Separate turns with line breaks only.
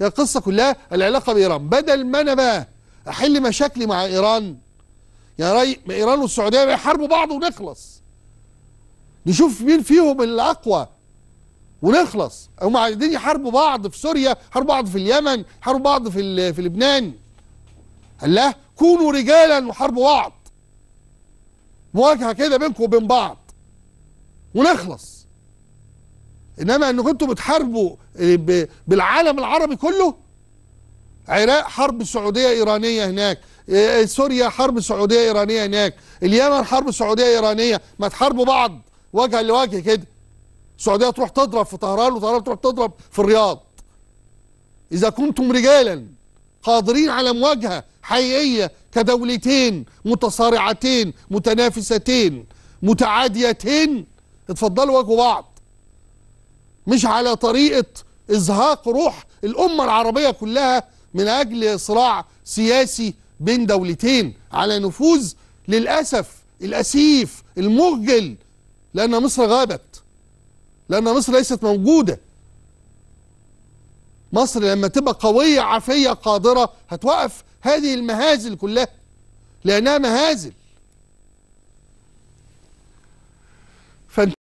هي القصة كلها العلاقة بإيران بدل ما أنا بقى أحل مشاكلي مع إيران يا يعني راي إيران والسعودية يحاربوا بعض ونخلص نشوف مين فيهم الأقوى ونخلص هم عايزين يحاربوا بعض في سوريا حاربوا بعض في اليمن حاربوا بعض في في لبنان الله كونوا رجالا وحاربوا بعض مواجهة كده بينكم وبين بعض ونخلص انما ان كنتوا بتحاربوا آه، بالعالم العربي كله عراق حرب سعوديه ايرانيه هناك آه، آه، سوريا حرب سعوديه ايرانيه هناك اليمن حرب سعوديه ايرانيه ما تحاربوا بعض وجها لوجه كده السعوديه تروح تضرب في طهران وطهران تروح تضرب في الرياض اذا كنتم رجالا قادرين على مواجهه حقيقيه كدولتين متصارعتين متنافستين متعاديتين اتفضلوا واجهوا بعض مش على طريقه ازهاق روح الامه العربيه كلها من اجل صراع سياسي بين دولتين على نفوذ للاسف الاسيف المخجل لان مصر غابت لان مصر ليست موجوده مصر لما تبقى قويه عافيه قادره هتوقف هذه المهازل كلها لانها مهازل